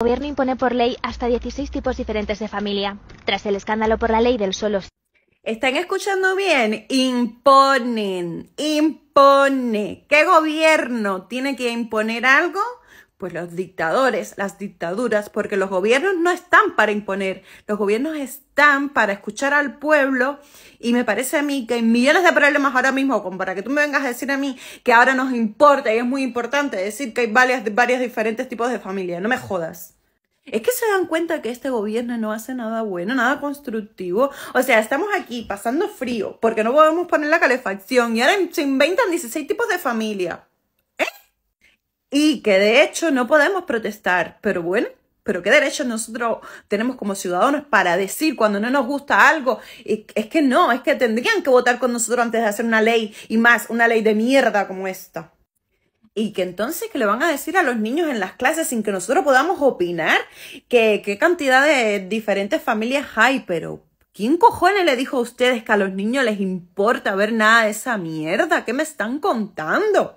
El gobierno impone por ley hasta 16 tipos diferentes de familia, tras el escándalo por la ley del solo. ¿Están escuchando bien? Imponen, impone. ¿Qué gobierno tiene que imponer algo? Pues los dictadores, las dictaduras, porque los gobiernos no están para imponer, los gobiernos están para escuchar al pueblo y me parece a mí que hay millones de problemas ahora mismo, como para que tú me vengas a decir a mí que ahora nos importa y es muy importante decir que hay varias, varias diferentes tipos de familia, no me jodas. Es que se dan cuenta que este gobierno no hace nada bueno, nada constructivo. O sea, estamos aquí pasando frío porque no podemos poner la calefacción y ahora se inventan 16 tipos de familia y que de hecho no podemos protestar, pero bueno, pero qué derechos nosotros tenemos como ciudadanos para decir cuando no nos gusta algo. Es que no, es que tendrían que votar con nosotros antes de hacer una ley y más una ley de mierda como esta. Y que entonces que le van a decir a los niños en las clases sin que nosotros podamos opinar que qué cantidad de diferentes familias hay, pero ¿quién cojones le dijo a ustedes que a los niños les importa ver nada de esa mierda? ¿Qué me están contando?